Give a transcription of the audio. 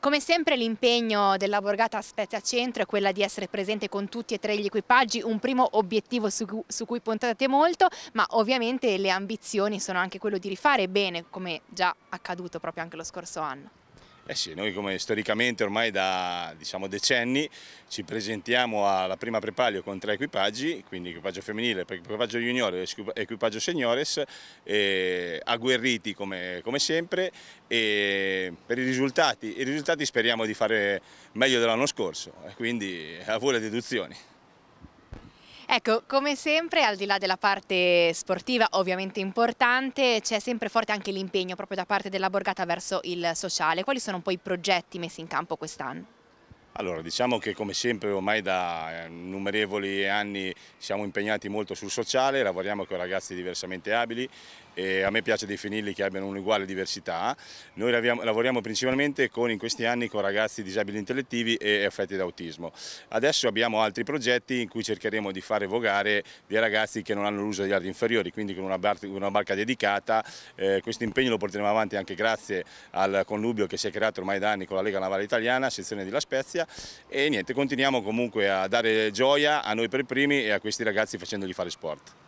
Come sempre l'impegno della borgata Spezia Centro è quella di essere presente con tutti e tre gli equipaggi, un primo obiettivo su, cui, su cui puntate molto, ma ovviamente le ambizioni sono anche quello di rifare bene, come già accaduto proprio anche lo scorso anno. Eh sì, noi come storicamente ormai da diciamo, decenni ci presentiamo alla prima prepalio con tre equipaggi, quindi equipaggio femminile, equipaggio junior e equipaggio seniores, e agguerriti come, come, sempre e per i risultati, i risultati speriamo di fare meglio dell'anno scorso, quindi a voi le deduzioni. Ecco, come sempre, al di là della parte sportiva, ovviamente importante, c'è sempre forte anche l'impegno proprio da parte della Borgata verso il sociale. Quali sono poi i progetti messi in campo quest'anno? Allora, diciamo che come sempre ormai da eh, innumerevoli anni siamo impegnati molto sul sociale, lavoriamo con ragazzi diversamente abili e a me piace definirli che abbiano un'uguale diversità. Noi lavoriamo principalmente con, in questi anni con ragazzi disabili intellettivi e affetti da autismo. Adesso abbiamo altri progetti in cui cercheremo di fare vogare dei ragazzi che non hanno l'uso degli arti inferiori, quindi con una, barca, una barca dedicata. Eh, questo impegno lo porteremo avanti anche grazie al connubio che si è creato ormai da anni con la Lega Navale Italiana, sezione di La Spezia e niente, continuiamo comunque a dare gioia a noi per primi e a questi ragazzi facendogli fare sport.